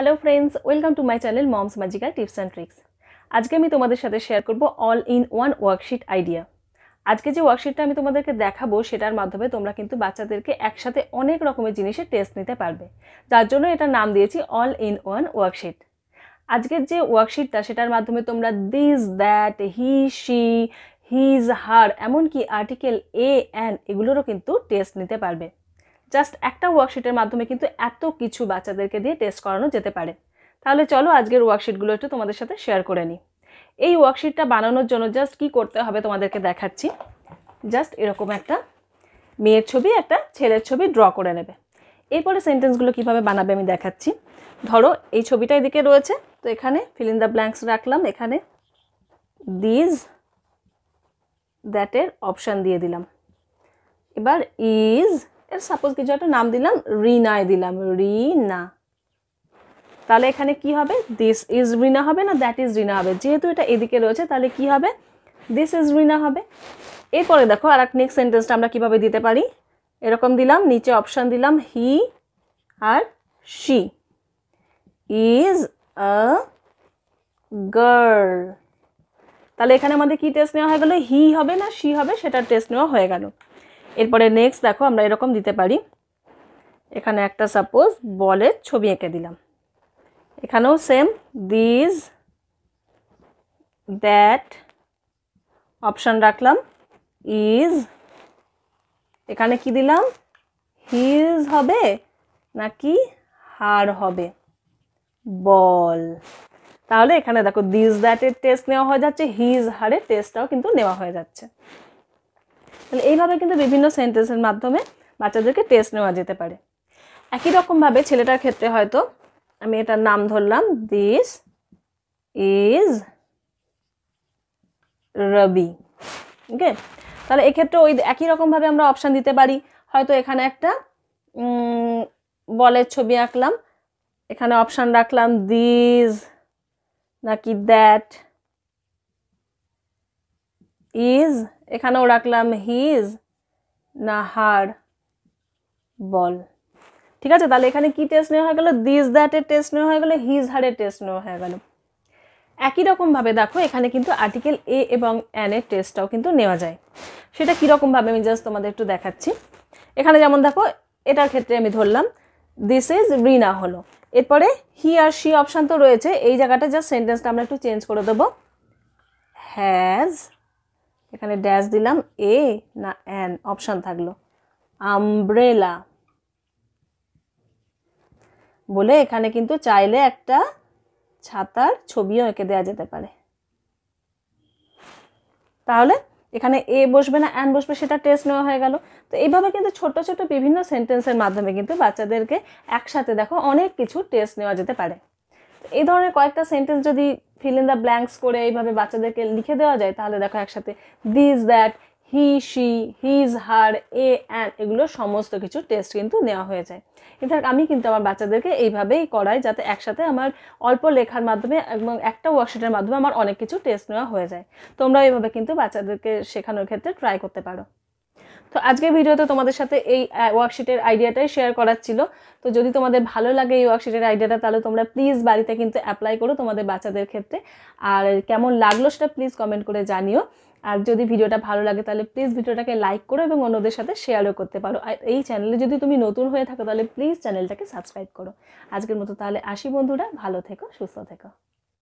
hello friends welcome to my channel moms magica tips and tricks আজকে আমি তোমাদের সাথে শেয়ার করব all in one worksheet idea আজকে যে ওয়ার্কশিটটা আমি তোমাদেরকে দেখাবো সেটার মাধ্যমে তোমরা কিন্তু বাচ্চাদেরকে একসাথে অনেক রকমের জিনিসের টেস্ট নিতে পারবে যার জন্য এটা নাম দিয়েছি অল ইন ওয়ান ওয়ার্কশিট আজকের যে ওয়ার্কশিটটা সেটার মাধ্যমে তোমরা this that he she his her এমনকি আর্টিকেল এ অ্যান্ড এগুলোরও কিন্তু টেস্ট নিতে পারবে জাস্ট একটা ওয়ার্কশিটের মাধ্যমে কিন্তু এত কিছু বাচ্চাদেরকে দিয়ে টেস্ট করানো যেতে পারে তাহলে চলো আজকের ওয়ার্কশিটগুলো একটু তোমাদের সাথে শেয়ার করে নিই এই ওয়ার্কশিটটা বানানোর জন্য জাস্ট কি করতে হবে তোমাদেরকে দেখাচ্ছি জাস্ট এরকম একটা মেয়ের ছবি একটা ছেলের ছবি ড্র করে নেবে এরপরে সেন্টেন্সগুলো কিভাবে বানাবে আমি দেখাচ্ছি ধরো এই ছবিটা এদিকে রয়েছে তো এখানে ফিলিং দ্য ব্ল্যাঙ্কস রাখলাম এখানে দিজ দ্যাটের অপশান দিয়ে দিলাম এবার ইজ এর সাপোজ কিছু একটা নাম দিলাম রিনায় দিলাম রিনা তাহলে এখানে কি হবে দিস ইজ রিনা হবে না দ্যাট ইজ রিনা হবে যেহেতু এটা এদিকে রয়েছে তাহলে কি হবে দিস ইজ রিনা হবে এরপরে দেখো আর এক নেক্সট সেন্টেন্সটা আমরা কীভাবে দিতে পারি এরকম দিলাম নিচে অপশান দিলাম হি আর শি ইজ আ গার্ল তাহলে এখানে আমাদের কি টেস্ট নেওয়া হয়ে গেল হি হবে না শি হবে সেটার টেস্ট নেওয়া হয়ে গেল এরপরে নেক্সট দেখো আমরা এরকম দিতে পারি এখানে একটা সাপোজ বলের ছবি এঁকে দিলাম এখানেও সেম দিজ দ্যাট অপশান রাখলাম ইজ এখানে কি দিলাম হিজ হবে নাকি হার হবে বল তাহলে এখানে দেখো দিজ দ্যাটের টেস্ট নেওয়া হয়ে যাচ্ছে হিজ হারের টেস্টটাও কিন্তু নেওয়া হয়ে যাচ্ছে তাহলে এইভাবে কিন্তু বিভিন্ন সেন্টেন্সের মাধ্যমে বাচ্চাদেরকে টেস্ট নেওয়া যেতে পারে একই রকমভাবে ছেলেটার ক্ষেত্রে হয়তো আমি এটার নাম ধরলাম দিস ইজ রবি ওকে তাহলে এক্ষেত্রে ওই একই রকমভাবে আমরা অপশান দিতে পারি হয়তো এখানে একটা বলের ছবি আঁকলাম এখানে অপশান রাখলাম দিস নাকি দ্যাট ইজ এখানেও রাখলাম হিজ না হার বল ঠিক আছে তাহলে এখানে কি টেস্ট নেওয়া হয়ে গেল দিস দ্যাটের টেস্ট নেওয়া হয়ে গেল হিজ হারের টেস্ট নেওয়া হয়ে গেল একই রকমভাবে দেখো এখানে কিন্তু আর্টিকেল এ এবং অ্যান এর টেস্টটাও কিন্তু নেওয়া যায় সেটা কীরকমভাবে আমি জাস্ট তোমাদের একটু দেখাচ্ছি এখানে যেমন দেখো এটার ক্ষেত্রে আমি ধরলাম দিস ইজ রিনা হলো এরপরে হি আর শি অপশান তো রয়েছে এই জায়গাটা জাস্ট সেন্টেন্সটা আমরা একটু চেঞ্জ করে দেবো হ্যাজ এখানে ড্যাশ দিলাম এ না অ্যান অপশান থাকলো আমব্রেলা বলে এখানে কিন্তু চাইলে একটা ছাতার ছবিও এঁকে দেওয়া যেতে পারে তাহলে এখানে এ বসবে না অ্যান বসবে সেটা টেস্ট নেওয়া হয়ে গেল তো এইভাবে কিন্তু ছোট ছোট বিভিন্ন সেন্টেন্সের মাধ্যমে কিন্তু বাচ্চাদেরকে একসাথে দেখো অনেক কিছু টেস্ট নেওয়া যেতে পারে এই ধরনের কয়েকটা সেন্টেন্স যদি ফিল ইন দ্য ব্ল্যাঙ্কস করে এইভাবে বাচ্চাদেরকে লিখে দেওয়া যায় তাহলে দেখো একসাথে this that he she his her a and এগুলো সমস্ত কিছু টেস্ট কিন্তু নেওয়া হয়ে যায় ইনফ্যাক্ট আমি কিন্তু আমার বাচ্চাদেরকে এইভাবেই করাই যাতে একসাথে আমার অল্প লেখার মাধ্যমে এবং একটা ওয়ার্কশিটের মাধ্যমে আমার অনেক কিছু টেস্ট নেওয়া হয়ে যায় তোমরা এইভাবে কিন্তু বাচ্চাদেরকে শেখানোর ক্ষেত্রে ট্রাই করতে পারো তো আজকের ভিডিওতে তোমাদের সাথে এই ওয়ার্কশিটের আইডিয়াটাই শেয়ার করার ছিল তো যদি তোমাদের ভালো লাগে এই ওয়ার্কশিটের আইডিয়াটা তাহলে তোমরা প্লিজ বাড়িতে কিন্তু অ্যাপ্লাই করো তোমাদের বাচ্চাদের ক্ষেত্রে আর কেমন লাগলো সেটা প্লিজ কমেন্ট করে জানিও আর যদি ভিডিওটা ভালো লাগে তাহলে প্লিজ ভিডিওটাকে লাইক করো এবং অন্যদের সাথে শেয়ারও করতে পারো আর এই চ্যানেলে যদি তুমি নতুন হয়ে থাকো তাহলে প্লিজ চ্যানেলটাকে সাবস্ক্রাইব করো আজকের মতো তাহলে আসি বন্ধুরা ভালো থেকো সুস্থ থেকো